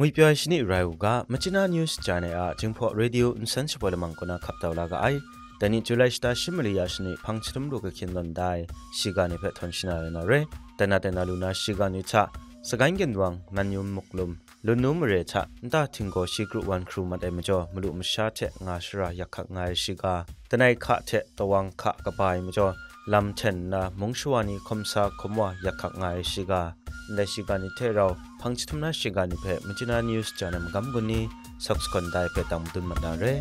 ငွေပြာရှိနေရိုင်ကမချနာနျူးစ်ချန်နယ်အချင်းဖော်ရေဒီယိုအန်ဆန်ချပလမန်ကနာခပ်တော်လာကအိုင်တနိဂျူလိုင်စတာရှိမလီယာရှိနေဖန်ချရမ်လိုကခင်လန်ဒိုင်ရှိကနေဖက်ထွန်ရှိနာရနော်ရေတနာတနာလူနာရှိကနေချစကိုင်းကန်ဝမ်ငန်ယုံမုကလုံလွန်နုမရေချန်တာတင်ကိုရှိကရုဝန်ခရုမတ်အမကျော်မလူမရှာတဲ့ငါရှရာရခငါရှိကတနိုင်ခတဲ့တဝန်ခကပိုင်မကျော်ลำเช่นนะมุงชวานีคมสาคมว่าอยากง่ายสิกาในสิกานิเทราพังชิทุนาสิกานิเพมัจินานิวส์จานมกำกุนีสักสกันได้เปตังดุนมันนาเร่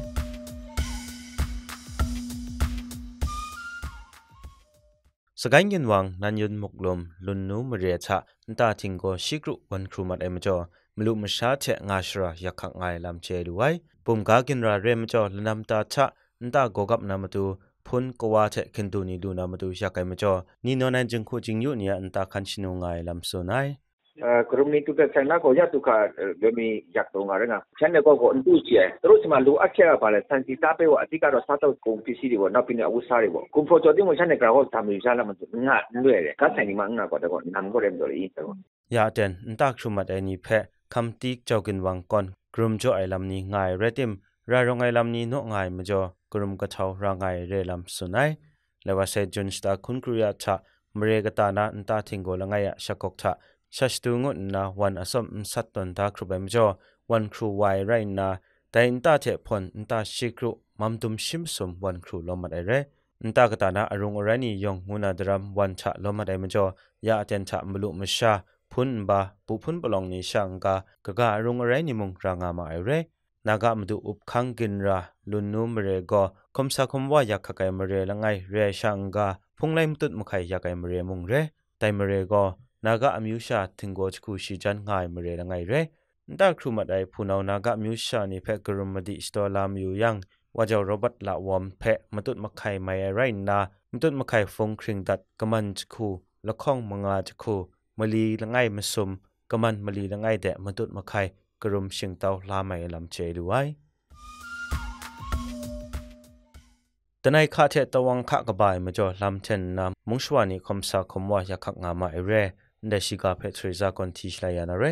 สกายเงินวังนันยุนมุกลมลุนนูมเรียชะนตาทิงโกชิกรุวันครูมัดเอมจอมลุมชาเทงาชระอยากขังายลำเชดุไว้ปุ่มกากินราเรมจอลนำตาชะนตาโกกับนามตูพุนกว่าเทคินดูนีดูนามาดูชักไอมาจอนี่นอนายจึงคูจิงยุเนี่ยอันตาคันชินงไงลำสุนัยကရုမနီတုကဆိုင်နာကိုရတုခဗမီရက်တော့ငါရငါချန်တဲ့ကောက်ကိုအန်တူချေသူတို့စီမှာလိုအပ်ချက်ကပါလဲစန်စီတာပဲဝအတိကတော့စားတော့ကုန်ပစ္စည်းတွေပေါ့နောက်ပြီးတော့အဝစားတွေပေါ့ကွန်ဖော်တော်တင်မချန်တဲ့ကောက်တာမီစားလာမငါလွယ်တယ်ကဆိုင်ဒီမှာငါကတော့နမ်ကိုရမ်တော်ရီတော့ရာတန်အန်တက်ရှုမတ်အနီဖက်ကမ်တိကျောက်ကင်ဝန်ကွန်ဂရုမ်ဂျိုအိုင်လမ်နီငိုင်ရတိမ်รารงไงลำนี้นกไงมจ่อกรุมกระเทารางไงเรลำสุนัยและว่าเซจุนสตาคุณกรุยาชะมเรกตานาอันตาทิงโกลังไงชะกกทะชัชตูงุนนาวันอสมสัตตนตาครูเบมจ่อวันครูวยไรนาแต่อินตาเทพนอินตาชิกรุมัมตุมชิมสมวันครูลมัดไอเรอินตากตานาอรุงอรนียองงูนาดรัมวันชะลมัดไอมจ่อยาเจนชะมลุมชาพุนบาปุพุนปลองนิชังกากะกะอรุงอรนีมุงรางามาไอเรนากามดูอุปขังกินราลุนนุมเรก็คมสักคมว่าอยากขกายมเรลงไงเรชังกาพุงไลมตุดมขัยอยากกายมเรมุงเรไตมเรก็นากามิวชาถึงโกจคูชิจันง่ายมเรลงไงเรดัครูมาได้ผู้นานากามิวชานี่เพกรุมดิสตอลามิวยังว่าเจ้าโรบัตละวอมเพะมตุดมขายไม่ไรนามตุดมขายฟงคริงดัดกมันจคูละข้องมงาจคูมลีละไงมสุมกมันมลีละไงแดมตุดมขายกรุมเชียงเตาลาไม่ลำเจดูไว้ แต่ในคาเทตวังคากกบายมาจอลำเทนนำมุงชวานีคมสาคมว่ายาขักงามาเอเร่เดชิกาเพทริซากอนทีชลายานาเร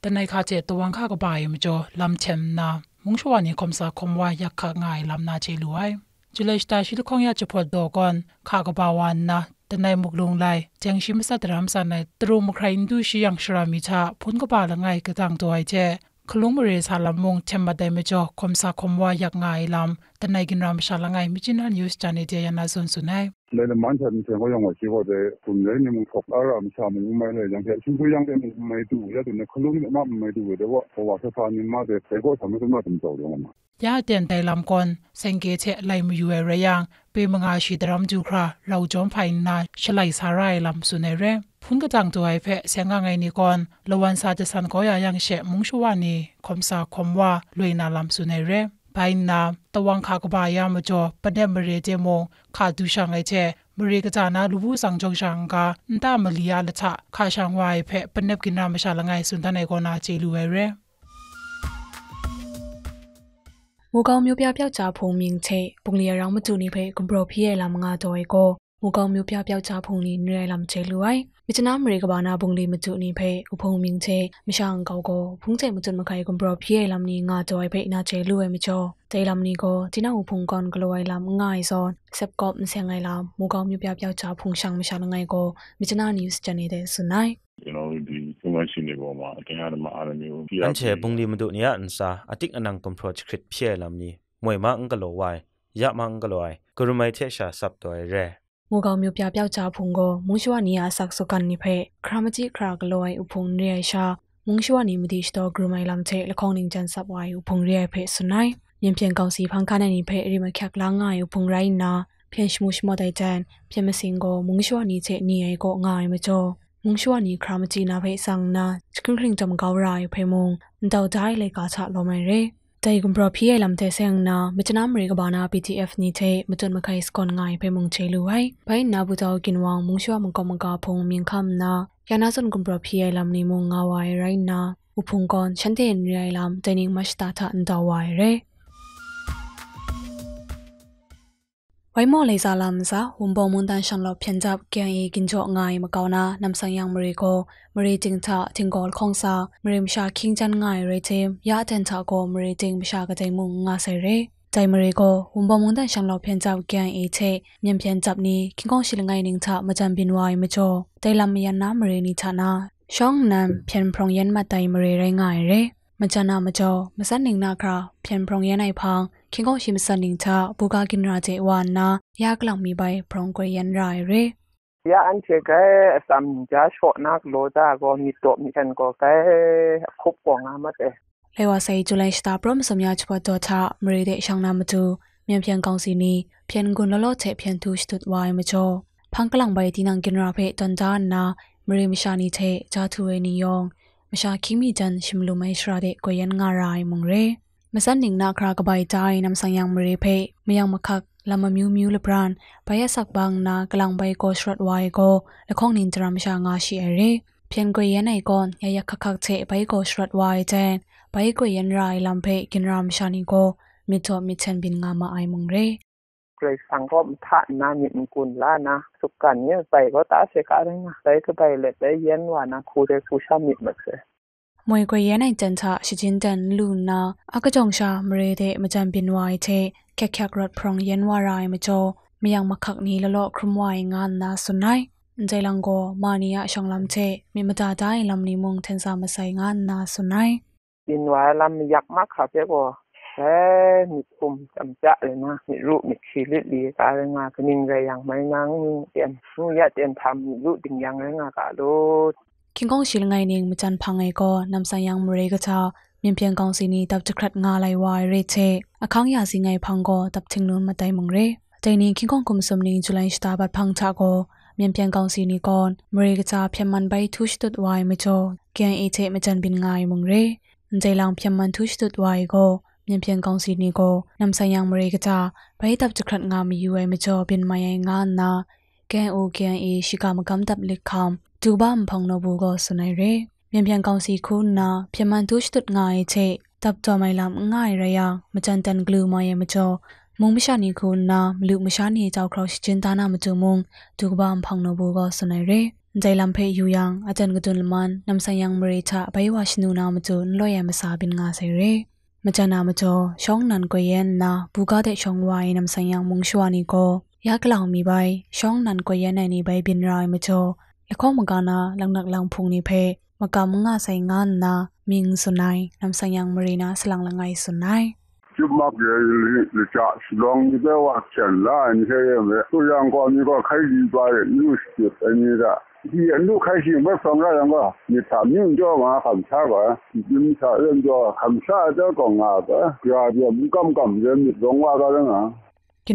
แต่ในคาเจตวังคากกบายมาจอลำเทนนำมุงชวานีคมสาคมว่ายาขักงายลำนาเจลุไว้จุเลชตาชิลคงยาจะพอดดอกอนคากบาวันนะแต่ในมุกลงไลแจงชิมสัตรามสันในตรูมุใครนดูชิยังชรามิชาพุนกบาละไงกระตังตัวไอเจခလုံးမရေဆာလမုံချမ်မတဲမချောခොမ်ဆာခොမ်ဝါယက်ငိုင်လမ်တနိုင်ကင်ရမ်ရှာလငိုင်မီချင်နာနျူးစ်ချန်နေတယနာဆွန်ဆုနိုင်လေနမန်ချန်ချေကိုယောင်ဝစီဘောတဲ့ခုန်လေးနမဖောက်အရမ်ဆာမူမဲလေရံချက်ရှင်ကိုယောင်တဲ့မဲတူရတဲ့ခလုံးမမမဲတူတဲ့ဘောဘောဆဖာနိမတဲ့ဆေကိုသမသမသမတော်လုံးမှာยาเตียนไตลำก่อนเซงเกเชไลมอยู่เอรยังเปมงาชีดรัมจูคราเราจอมไฟนาชลัยสาไรลำสุนเรพุ่นกระจังตัวไอเพะเสียงงไงนี่ก่อนลวันซาจะสันก็ยายังเชะมุงชวานีคมสาคมว่าลวยนาลำสุนเรภายนาตะวังขากบายามจอปะเดมเรเจมงขาดูช่างไอเชะมรีกจานาลูบูสังจงชังกาตามลียาละชะคาชังวายเพะปนเนบกินรามชาละไงสุนทนไอกนาเจลูเอเร모강묘뼈뼈자봉민체봉리랑무주니베군브로피에람가저이고모강묘뼈뼈자봉리니레람체루아이미치나아메리카바나봉리무주니베우봉민체미샹가오고봉체무준마카이군브로피에람니가저이베나체루에미죠데람니고지나우봉건글로와이람가이서셉겁생아이람모강묘뼈뼈자봉샹미샹나이고미치나뉴스전에대해수나이ပေါ်မှာအတင်းအဓမ္မအားမျိုးပြရအန်ချေပုန်လီမဒုနီယာအန်စာ အတိကအနန်ကွန်ထရိုချခရစ်ဖျဲလမ်နီမွေမအင်္ဂလိုဝိုင်ရမင်္ဂလိုဝိုင်ဂရမိုင်ထေရှာဆပ်တော်ရဲငိုကောင်မျိုးပြပြောက်ချဖုန်ကိုမုံရှဝနီယာဆက်စကန်နိဖဲခရမကြီးခရကလိုဝိုင်ဥဖုန်ရဲရှာမုံရှဝနီမဒီစတော်ဂရမိုင်လမ်ချေလခေါငင်းချန်ဆပ်ဝိုင်ဥဖုန်ရဲဖဲစနိုင်မြန်ပြန်ကောင်စီဖန်ခါနိုင်နိဖဲအရိမခက်လာငါယုဖုန်ရိုင်းနာ phian shmu shmo dai jan phian ma sing go mung shwa ni che ni ai go ngai ma cho မုံရှဝနီခရာမချီနာဖေးဆောင်နာချကင်းခရင်တမကောရာယဖေမုံတောက်တိုင်းလေကာချလောမဲရဲတိုင်ကွန်ပရဖီယလမ်တေဆန်နာမချနာမရေကဘာနာ PTF နိသေးမတွန်မခိုင်စကွန်ငိုင်ဖေမုံချေလူဝိုင်ဘိုင်နာဘူတောက်ကင်ဝောင်မုံရှဝမကောမကာဖုံမြင်ခမ်နာယနာစွန်ကွန်ပရဖီယလမ်နိမုံငါဝိုင်ရိုင်းနာ upungkon chante nriai lam tening mashta tha ndawaire ဝိုင်မော်လေးစားလာမစားဝန်ပေါ်မွန်တန်ရှန်လောဖြန်ကြပ်ကန်အေကင်ကြောငိုင်မကောနာနမ်ဆန်ယံမရီကိုမရီတင်ချာတင်ကောလခေါင်စာမရီမရှာခင်းချန်ငိုင်ရေချင်းရာတန်ချာကိုမရီတင်မရှာကတိမုံငါဆိုင်ရေใจมรีโกหุมบอมุนแต่ชังลอเพียนจับแกงเอเชเมียนเพียนจับนี้คิงกองชิลงไงนิงชะมาจันบินวายมาโจไตลำยันน้ำมรีนิชานาช่องนำเพียนพรองยันมาไตมรีไรงายเรมาจานามาโจมาสันหนึ่งนาคราเพียนพรองยันไอพังခင်ကောရှိမစနင်းချဘူကာကိနရာကျေဝါနာယာကလောက်မီပိုင်ဘရွန်ကွေယန်ရာရဲยาอันเชกะสัมจาชอนักโลดาก็มีตบมีกันก็แกคบกว่างามาแต่လေဝဆိုင်ဂျူလိုင်စတာပရမစမြချပတ်တော်ချမရေတဲ့ရှောင်းနာမတူမြန်ပြန်ကောင်းစီနီဖြန်ကွန်လလော့ချက်ဖြန်သူစတုတ်ဝိုင်မချောဖန်ကလောင်ပိုင်တီနန်ကင်ရာဖေတန်ဒါနာ မရေမရှာနီတဲ့ဂျာထူဝဲနီယောင်မရှာခီမီဂျန်ရှမ်လူမိုင်ရှရာတဲ့ကိုယန်ငါရိုင်မုံရဲมื่อสันหนิงนาครากบายใจนำสังยังมรีเพไมายังมาคักลำมามิวมิวเลพรานไปยสักบางนากลังใบโกสรดวายโกและข้องนินจรามชางาชีเอเรเพียงกุยยันไอก่อนยายักคักคักเทไปโกสรดวายเจนไปกุยยันรายลำเพกินรามชานิโกมิจอมิเชันบินงามาไอมงเรเลยสังก็มทานนามิมกุลล้านะสุกันเนี่ยไปก็ตาเสกอะไรนะไปก็ไปเลยได้เย็นวานะคูไเรซูชามิดมาเลยมวยกวยยในจันทะชิจินดันลูนาอากจงชามเรเดมาจันบินวายเทแค่แคกรถพรองเย็นวารายมาโจมียังมาขักนี้ละเลาะครุมวายงานนาสุนัยใจลังโกมานียช่องลำเทมีมาตาได้ลำนิมงเทนซามาใส่งานนาสุนัยบินวายลำมยักมากค่ะเจ้าแค่มีปุ่มจำจะเลยนะมีรูปมีชีวิตดีกาเรงากนิ่งใจอย่างไม่นั่งเตียนรู้ยะเตียนทำรูปดิ่งยังไรงากาู้ခင်ကောင်းရှိလငိုင်းနင်းမချန်ဖန်ငယ်ကိုနမ်ဆိုင်ယံမရေကချာမြင်ပြန်ကောင်းစီနီတပ်ချခတ်ငါလိုက်ဝါရေချေအခန်းရစီငိုင်းဖန်ကိုတပ်ချင်းနုံမတိုင်မငရေတိုင်နင်းခင်ကောင်းကုမစုံနင်းဇူလိုင်စတာဘတ်ဖန်ချာကိုမြင်ပြန်ကောင်းစီနီကွန်မရေကချာဖြမန်ဘိုင်ထုရှ်တုတ်ဝိုင်မချောကန်အေချေမချန်ပင်ငိုင်းမငရေဂျေလောင်ဖြမန်ထုရှ်တုတ်ဝိုင်ကိုမြင်ပြန်ကောင်းစီနီကိုနမ်ဆိုင်ယံမရေကချာဘိုင်တပ်ချခတ်ငါမယူဝဲမချောပင်မယိုင်ငါနာ KOKA shikam kam tap likham ဒူဘမ်ဖုံနဘူကိုဆုနိုင်ရဲမြန်ပြန်ကောင်စီခုနာပြမန်ဒုရှ်တုတ်ငါရဲ့ချက်တပ်တော်မိုင်လမ်ငါရရာမချန်တန်ဂလူမရဲ့မချော မုံမရှာနေခုနာမလူမရှာနေကြောက်ခေါရှချင်းတာနာမချုံမုံဒူဘမ်ဖုံနဘူကိုဆုနိုင်ရဲဇိုင်လမ်ဖေယူယန်အတန်ကတွန်လမန်နမ်ဆန်ယန်မရေချာဘိုင်ဝါရှနူနာမချုံလောရမစာဘင်ငါစေရဲမချနာမချောရှောင်းနန်ကိုယန်နာဘူကားတဲ့ရှောင်းဝိုင်းနမ်ဆန်ယန်မုံရှွာနီကိုရကလောင်မီပိုင်ရှောင်းနန်ကိုယန်နိုင်နေပိုင်ဘင်ရိုင်မချောအခေါမကနာလောင်နက်လောင်ဖုန်နိဖေမကမငါဆိုင်ငါနာမင်းစုနိုင်နမ်ဆိုင်ယံမရီနာဆလောင်လငိုင်စုနိုင်จุมาเกลิลิจาสลองนี่แต่ว่าฉันละอันเช่ยมะตัวยังก็มีก็ใครดีไปนิวสิอันนี้ละဒီအနုခိုင်ရှင်မဆောင်ရအောင်ကမြေသာမြင့်ကြောမှာခံစားပါဒီမြေသာရင်ကြောခံစားတော့ကောင်ငါပါကြာပြမကမ်ကမ်ရင်ဒီတော့ငါကလည်း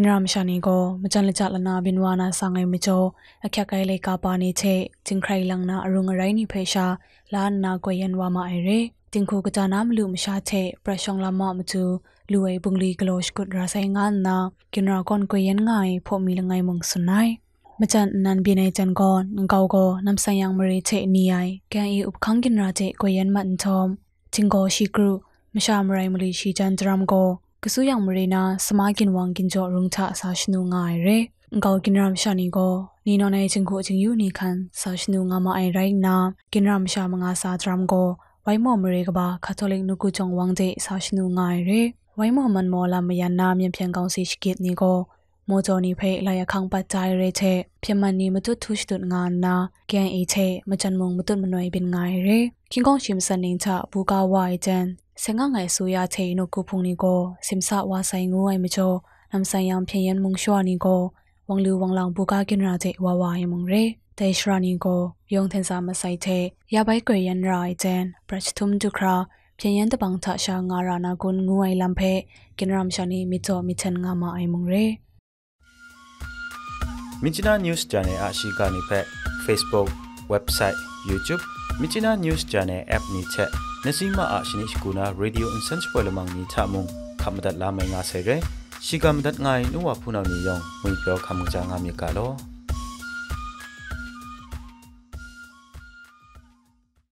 กินรามชานีโกมจันละจัลนาบินวานาสังไงมิโจอักยักไกเลกาปานิเชจิงใครลังนาอรุงไรนิเพชาลานนากวยันวามาไอเรจิงคูกจานามลุมชาเชประชองลามามจูလူဝဲပုန်လီကလော့ရှ်ကုဒရာဆိုင်ငန်နာကင်ရာကွန်ကိုယန်ငိုင်ဖိုမီလငိုင်မုံစနိုင်မချန်နန်ဘီနေချန်ကွန်ငကောကိုနမ်ဆိုင်ယံမရီချေနီယိုင်ကန်အီဥပခန်းကင်ရာချေကိုယန်မန်ထုံချင်းကိုရှိကရုမရှာမရိုင်မလီရှိချန်ဒရမ်ကိုကဆူယံမရေနာစမာဂင်ဝမ်ဂင်ကြောရုံချဆာရှနုငိုင်ရဲငောกินရမ်ရှာနီကိုနီနော်နေချင်းကိုချင်းယူနီခန်ဆာရှနုငါမအိုင်ရိုင်နာกินရမ်ရှာမငါစာဒရမ်ကိုဝိုင်မော်မရေကဘာကတ်တိုလစ်နုကူချောင်ဝမ်ဂျေဆာရှနုငိုင်ရဲဝိုင်မော်မန်မော်လာမယန်နာမြင်ပြန်ကောင်းစီရှိကစ်နီကိုမော်ဂျော်နီဖေလာယခေါင်ပတ်တိုင်ရဲချေပြမန်နီမတုထုရှတုငါနာကန်အေချေမချန်မုံမတုမနွိုင်ပင်ငိုင်ရဲခင်ကောင်းရှင်စနင်းချဘူကာဝိုင်ဂျန် sengangai suya theino kupungni go simsa wa sai nguai micho namsai yam pheyan mungshwani go wanglu wanglang buka kinra te wa wa yamre te shrani go yong thensa ma sai the ya bai kwe yan rai ten prachthum dukra pheyan tabang tha sha nga rana gun nguai lamphe kinram shani micho michen nga ma ai mungre Minchina News Channel အရှိကနေဖက် Facebook, Website, YouTube Michina News Channel app ni che nasima a shinish kuna radio incense polamang ni cha mung khamdat la mai nga se re shikamdat ngai nuwa phunau ni yong mui pyo khamu cha nga mi ka lo